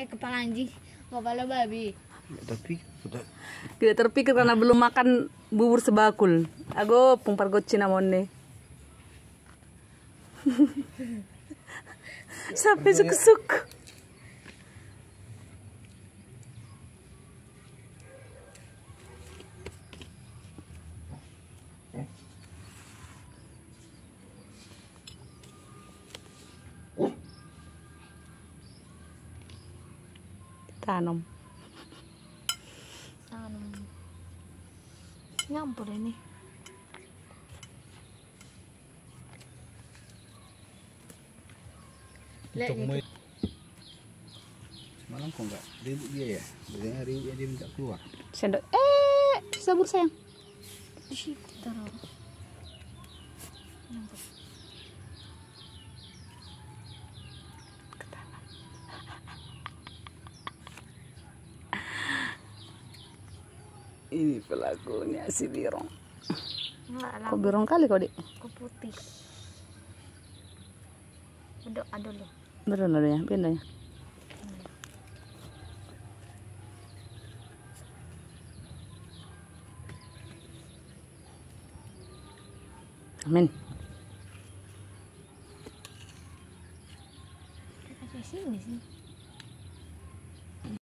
eh kepala anjing kepala babi tapi tidak terpikir karena belum makan bubur sebakul aku pungpar gocina monne sampai suku-suku tanam tanam nyampur ini Untuk gitu. Semalam kok enggak ribut dia ya? Biasanya ribut dia minta keluar. Sendok. Eh, sabur sayang. Di situ taruh. nyampur ini pelakunya si birong kok birong kali kok di. kok putih bedok aduh lo bedok lo ya pindah ya Amin. sih.